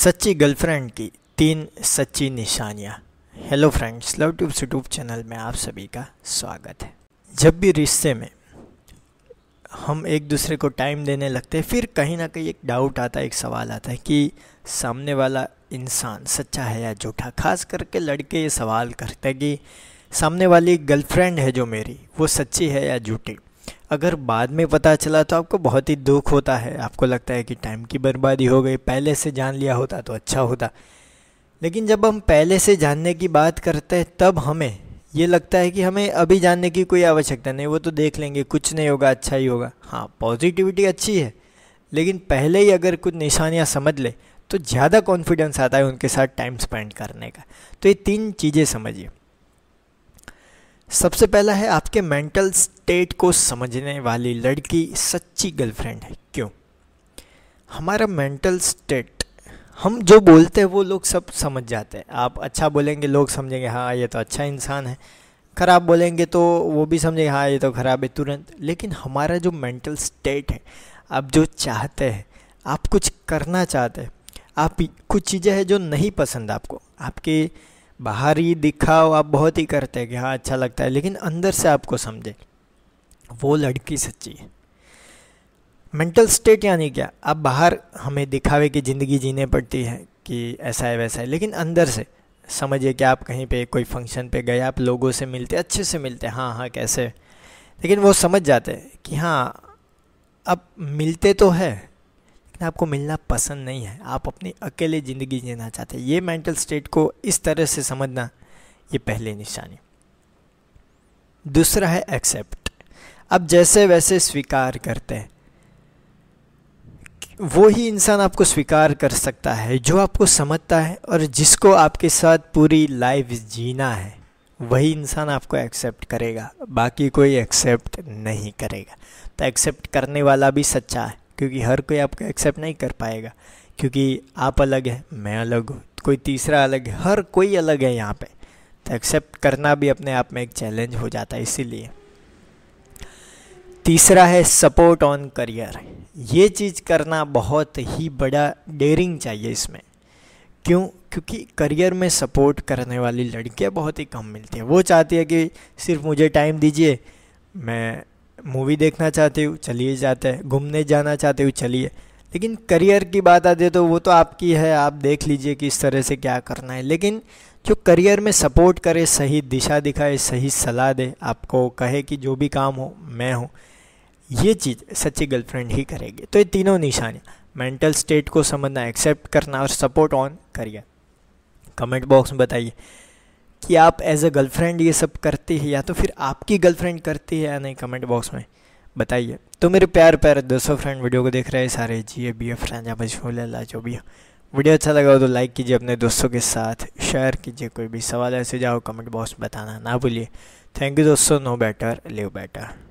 सच्ची गर्लफ्रेंड की तीन सच्ची निशानियाँ hello friends love tube YouTube channel में आप सभी का स्वागत है जब भी रिश्ते में हम एक दूसरे को टाइम देने लगते हैं फिर कहीं ना कहीं एक डाउट आता है एक सवाल आता है कि सामने वाला इंसान सच्चा है या झूठा खास करके लड़के ये सवाल करते हैं कि सामने वाली गर्लफ्रेंड है जो मेरी वो सच्ची है या झूठी अगर बाद में पता चला तो आपको बहुत ही दुख होता है आपको लगता है कि टाइम की बर्बादी हो गई पहले से जान लिया होता तो अच्छा होता लेकिन जब हम पहले से जानने की बात करते हैं तब हमें ये लगता है कि हमें अभी जानने की कोई आवश्यकता नहीं वो तो देख लेंगे कुछ नहीं होगा अच्छा ही होगा हाँ पॉजिटिविटी अच्छी है लेकिन पहले ही अगर कुछ निशानियाँ समझ ले तो ज़्यादा कॉन्फिडेंस आता है उनके साथ टाइम स्पेंड करने का तो ये तीन चीज़ें समझिए सबसे पहला है आपके मेंटल स्टेट को समझने वाली लड़की सच्ची गर्लफ्रेंड है क्यों हमारा मेंटल स्टेट हम जो बोलते हैं वो लोग सब समझ जाते हैं आप अच्छा बोलेंगे लोग समझेंगे हाँ ये तो अच्छा इंसान है ख़राब बोलेंगे तो वो भी समझेंगे हाँ ये तो ख़राब है तुरंत लेकिन हमारा जो मेंटल स्टेट है आप जो चाहते हैं आप कुछ करना चाहते हैं आप कुछ चीज़ें हैं जो नहीं पसंद आपको आपके बाहरी दिखाव आप बहुत ही करते हैं कि हाँ अच्छा लगता है लेकिन अंदर से आपको समझे वो लड़की सच्ची है मेंटल स्टेट यानी क्या आप बाहर हमें दिखावे की ज़िंदगी जीने पड़ती है कि ऐसा है वैसा है लेकिन अंदर से समझिए कि आप कहीं पे कोई फंक्शन पे गए आप लोगों से मिलते अच्छे से मिलते हाँ हाँ कैसे लेकिन वो समझ जाते कि हाँ अब मिलते तो है लेकिन आपको मिलना पसंद नहीं है आप अपनी अकेले ज़िंदगी जीना चाहते हैं ये मेंटल स्टेट को इस तरह से समझना ये पहले निशानी दूसरा है एक्सेप्ट आप जैसे वैसे स्वीकार करते हैं वो ही इंसान आपको स्वीकार कर सकता है जो आपको समझता है और जिसको आपके साथ पूरी लाइफ जीना है वही इंसान आपको एक्सेप्ट करेगा बाकी कोई एक्सेप्ट नहीं करेगा तो एक्सेप्ट करने वाला भी सच्चा है क्योंकि हर कोई आपको एक्सेप्ट नहीं कर पाएगा क्योंकि आप अलग हैं मैं अलग हूँ कोई तीसरा अलग है हर कोई अलग है यहाँ पे तो एक्सेप्ट करना भी अपने आप में एक चैलेंज हो जाता है इसीलिए तीसरा है सपोर्ट ऑन करियर ये चीज़ करना बहुत ही बड़ा डेयरिंग चाहिए इसमें क्यों क्योंकि करियर में सपोर्ट करने वाली लड़कियाँ बहुत ही कम मिलती हैं वो चाहती है कि सिर्फ मुझे टाइम दीजिए मैं मूवी देखना चाहते हो चलिए जाते हैं घूमने जाना चाहते हो चलिए लेकिन करियर की बात आती है तो वो तो आपकी है आप देख लीजिए कि इस तरह से क्या करना है लेकिन जो करियर में सपोर्ट करे सही दिशा दिखाए सही सलाह दे आपको कहे कि जो भी काम हो मैं हूँ ये चीज़ सच्ची गर्लफ्रेंड ही करेगी तो ये तीनों निशानियाँ मेंटल स्टेट को समझना एक्सेप्ट करना और support on career comment box में बताइए कि आप एज अ गर्लफ्रेंड ये सब करते हैं या तो फिर आपकी गर्लफ्रेंड करती है या नहीं कमेंट बॉक्स में बताइए तो मेरे प्यार प्यार दोस्तों फ्रेंड वीडियो को देख रहे हैं सारे जी ए बी ए फ्रेंड या जो भी वीडियो अच्छा लगा हो तो लाइक कीजिए अपने दोस्तों के साथ शेयर कीजिए कोई भी सवाल ऐसे जाओ कमेंट बॉक्स में बताना ना भूलिए थैंक यू दोस्तों नो बेटर लिव बेटर